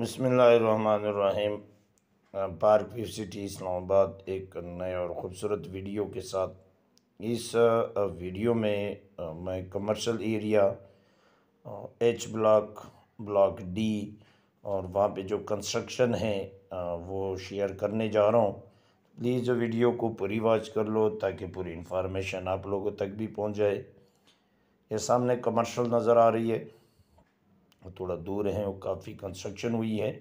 बसमीम park view city Islamabad एक नए और ख़ूबसूरत वीडियो के साथ इस वीडियो में मैं commercial area H block block D और वहाँ पे जो कंस्ट्रक्शन है वो शेयर करने जा रहा हूँ प्लीज़ वीडियो को पूरी वॉच कर लो ताकि पूरी इन्फॉर्मेशन आप लोगों तक भी पहुँच जाए ये सामने कमर्शल नज़र आ रही है वो थोड़ा दूर है और काफ़ी कंस्ट्रक्शन हुई है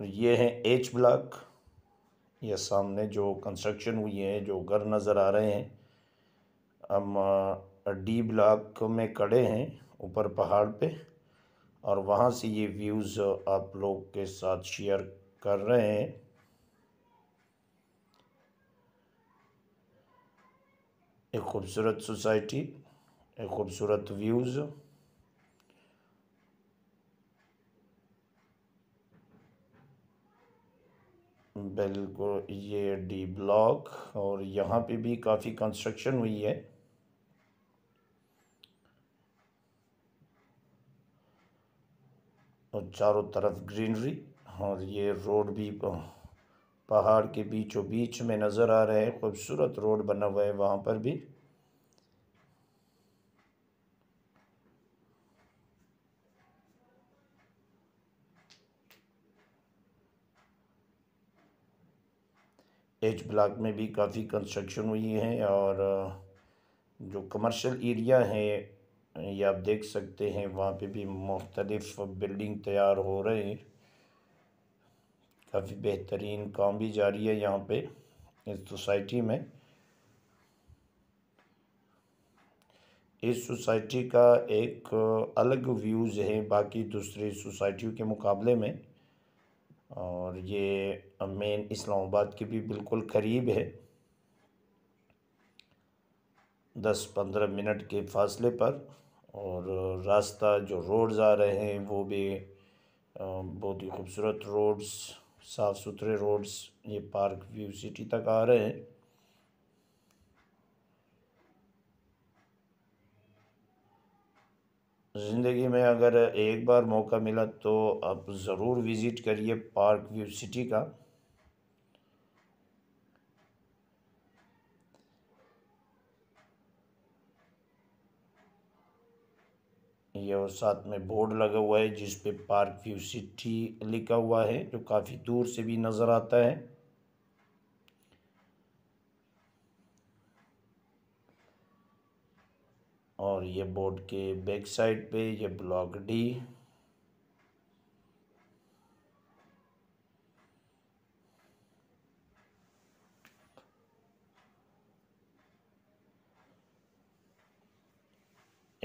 और ये है एच ब्लॉक ये सामने जो कंस्ट्रक्शन हुई है जो घर नज़र आ रहे हैं हम डी ब्लॉक में कड़े हैं ऊपर पहाड़ पे और वहाँ से ये व्यूज़ आप लोग के साथ शेयर कर रहे हैं एक खूबसूरत सोसाइटी एक खूबसूरत व्यूज़ बिल्कुल ये डी ब्लॉक और यहाँ पे भी काफ़ी कंस्ट्रक्शन हुई है और चारों तरफ ग्रीनरी और ये रोड भी पहाड़ के बीचों बीच में नज़र आ रहा है खूबसूरत रोड बना हुआ है वहाँ पर भी एच ब्लॉक में भी काफ़ी कंस्ट्रक्शन हुई है और जो कमर्शियल एरिया है ये आप देख सकते हैं वहाँ पे भी मुख्तलिफ बिल्डिंग तैयार हो रहे हैं काफ़ी बेहतरीन काम भी जारी है यहाँ पे इस सोसाइटी में इस सोसाइटी का एक अलग व्यूज़ है बाकी दूसरी सोसाइटियों के मुकाबले में और ये मेन इस्लामाबाद के भी बिल्कुल करीब है दस पंद्रह मिनट के फासले पर और रास्ता जो रोड्स आ रहे हैं वो भी बहुत ही खूबसूरत रोड्स साफ़ सुथरे रोड्स ये पार्क व्यू सिटी तक आ रहे हैं ज़िंदगी में अगर एक बार मौका मिला तो आप ज़रूर विज़िट करिए पार्क व्यू सिटी का ये और साथ में बोर्ड लगा हुआ है जिस पे पार्क व्यू सिटी लिखा हुआ है जो काफ़ी दूर से भी नज़र आता है और ये बोर्ड के बैक साइड पे ये ब्लॉक डी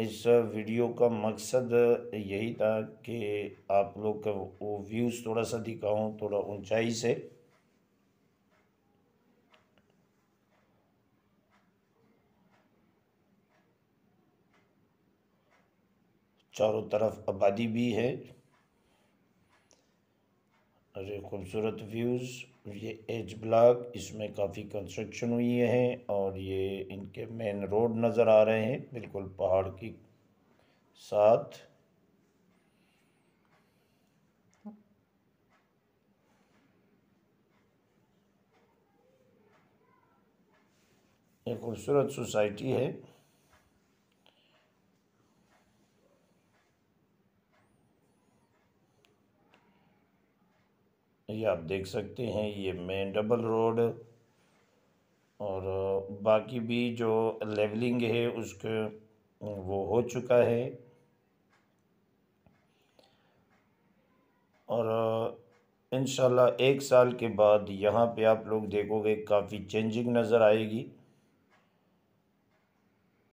इस वीडियो का मकसद यही था कि आप लोग का वो व्यूज़ थोड़ा सा दिखाऊं थोड़ा ऊंचाई से चारों तरफ आबादी भी है और ये खूबसूरत व्यूज़ ये एज ब्लॉक इसमें काफ़ी कंस्ट्रक्शन हुई है और ये इनके मेन रोड नज़र आ रहे हैं बिल्कुल पहाड़ की साथ एक खूबसूरत सोसाइटी है ये आप देख सकते हैं ये मेन डबल रोड और बाकी भी जो लेवलिंग है उसके वो हो चुका है और इन एक साल के बाद यहाँ पे आप लोग देखोगे काफ़ी चेंजिंग नज़र आएगी